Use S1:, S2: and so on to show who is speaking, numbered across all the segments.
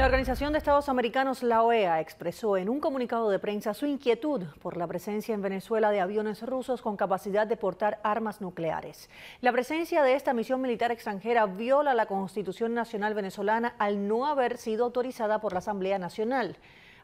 S1: La Organización de Estados Americanos, la OEA, expresó en un comunicado de prensa su inquietud por la presencia en Venezuela de aviones rusos con capacidad de portar armas nucleares. La presencia de esta misión militar extranjera viola la Constitución Nacional venezolana al no haber sido autorizada por la Asamblea Nacional.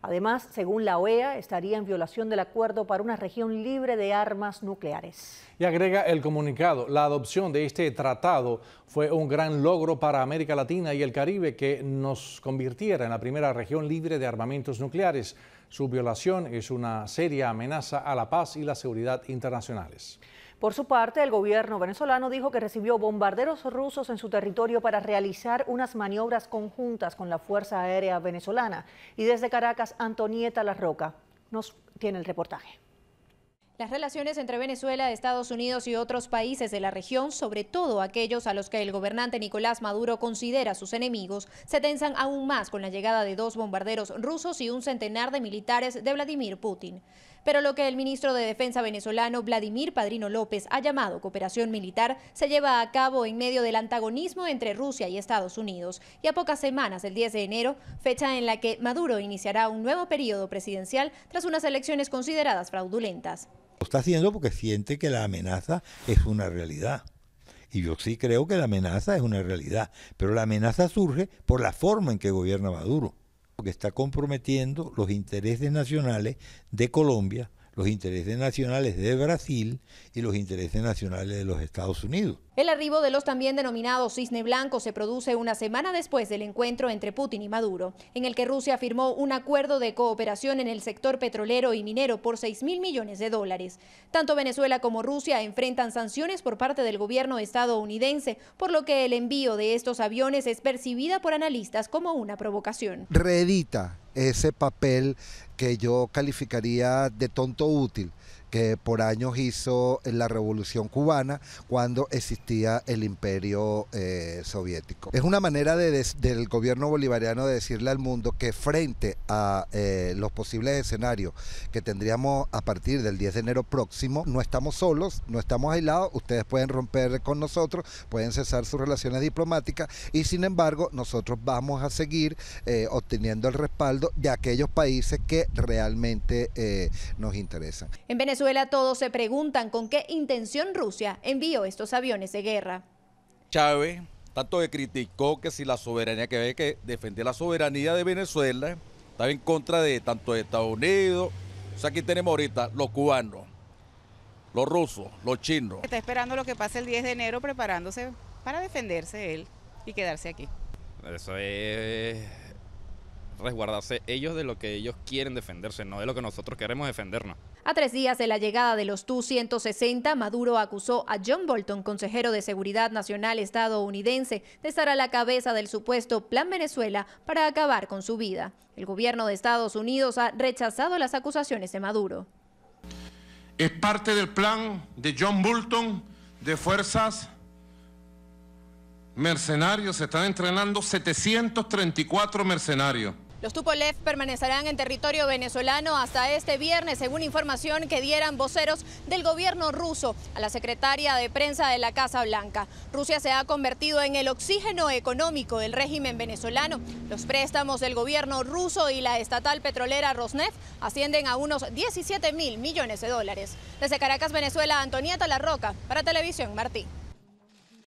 S1: Además, según la OEA, estaría en violación del acuerdo para una región libre de armas nucleares. Y agrega el comunicado, la adopción de este tratado fue un gran logro para América Latina y el Caribe que nos convirtiera en la primera región libre de armamentos nucleares. Su violación es una seria amenaza a la paz y la seguridad internacionales. Por su parte, el gobierno venezolano dijo que recibió bombarderos rusos en su territorio para realizar unas maniobras conjuntas con la Fuerza Aérea Venezolana. Y desde Caracas, Antonieta La Roca. nos tiene el reportaje.
S2: Las relaciones entre Venezuela, Estados Unidos y otros países de la región, sobre todo aquellos a los que el gobernante Nicolás Maduro considera sus enemigos, se tensan aún más con la llegada de dos bombarderos rusos y un centenar de militares de Vladimir Putin pero lo que el ministro de Defensa venezolano Vladimir Padrino López ha llamado cooperación militar se lleva a cabo en medio del antagonismo entre Rusia y Estados Unidos y a pocas semanas, del 10 de enero, fecha en la que Maduro iniciará un nuevo periodo presidencial tras unas elecciones consideradas fraudulentas.
S3: Lo está haciendo porque siente que la amenaza es una realidad. Y yo sí creo que la amenaza es una realidad, pero la amenaza surge por la forma en que gobierna Maduro que está comprometiendo los intereses nacionales de Colombia los intereses nacionales de Brasil y los intereses nacionales de los Estados Unidos.
S2: El arribo de los también denominados cisne blanco se produce una semana después del encuentro entre Putin y Maduro, en el que Rusia firmó un acuerdo de cooperación en el sector petrolero y minero por 6 mil millones de dólares. Tanto Venezuela como Rusia enfrentan sanciones por parte del gobierno estadounidense, por lo que el envío de estos aviones es percibida por analistas como una provocación.
S3: Reedita ese papel que yo calificaría de tonto útil que por años hizo la revolución cubana cuando existía el imperio eh, soviético. Es una manera del gobierno bolivariano de decirle al mundo que frente a eh, los posibles escenarios que tendríamos a partir del 10 de enero próximo, no estamos solos, no estamos aislados, ustedes pueden romper con nosotros, pueden cesar sus relaciones diplomáticas y sin embargo nosotros vamos a seguir eh, obteniendo el respaldo de aquellos países que realmente nos interesan.
S2: En Venezuela a todos se preguntan con qué intención Rusia envió estos aviones de guerra.
S3: Chávez tanto que criticó que si la soberanía que ve que defender la soberanía de Venezuela estaba en contra de tanto Estados Unidos. O sea, aquí tenemos ahorita los cubanos, los rusos, los chinos.
S2: Está esperando lo que pase el 10 de enero preparándose para defenderse él y quedarse aquí.
S3: Eso es resguardarse ellos de lo que ellos quieren defenderse, no de lo que nosotros queremos defendernos.
S2: A tres días de la llegada de los TU-160, Maduro acusó a John Bolton, consejero de Seguridad Nacional estadounidense, de estar a la cabeza del supuesto Plan Venezuela para acabar con su vida. El gobierno de Estados Unidos ha rechazado las acusaciones de Maduro.
S3: Es parte del plan de John Bolton de fuerzas mercenarios, se están entrenando 734 mercenarios.
S2: Los Tupolev permanecerán en territorio venezolano hasta este viernes, según información que dieran voceros del gobierno ruso a la secretaria de prensa de la Casa Blanca. Rusia se ha convertido en el oxígeno económico del régimen venezolano. Los préstamos del gobierno ruso y la estatal petrolera Rosneft ascienden a unos 17 mil millones de dólares. Desde Caracas, Venezuela, Antonieta La Roca, para Televisión Martín.